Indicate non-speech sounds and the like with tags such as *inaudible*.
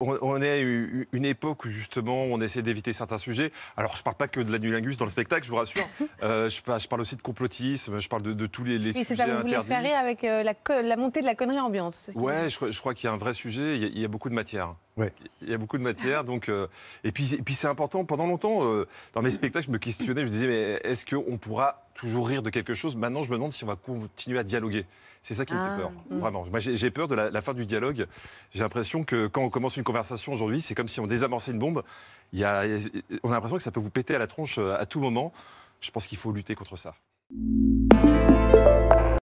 on est une époque où justement on essaie d'éviter certains sujets. Alors je parle pas que de la l'anulingus dans le spectacle, je vous rassure. *laughs* Euh, je, parle, aussi de complotisme, je parle de, tous les, les oui, c'est ça, vous voulez faire rire avec euh, la, la, montée de la connerie ambiante. ouais, je, crois qu'il y a un vrai sujet, il y a, beaucoup de matière. Ouais. Il y a beaucoup de matière, donc euh, et puis et puis c'est important. Pendant longtemps, dans mes spectacles, je me questionnais, je me disais mais est-ce qu'on pourra toujours rire de quelque chose. Maintenant, je me demande si on va continuer à dialoguer. C'est ça qui me fait ah. peur, mm. vraiment. j'ai peur de la, fin du dialogue. J'ai l'impression que quand on commence une conversation aujourd'hui, c'est comme si on désamorçait une bombe. Il y on a l'impression que ça peut vous péter à la tronche euh, à tout moment. Je pense qu'il faut lutter contre ça.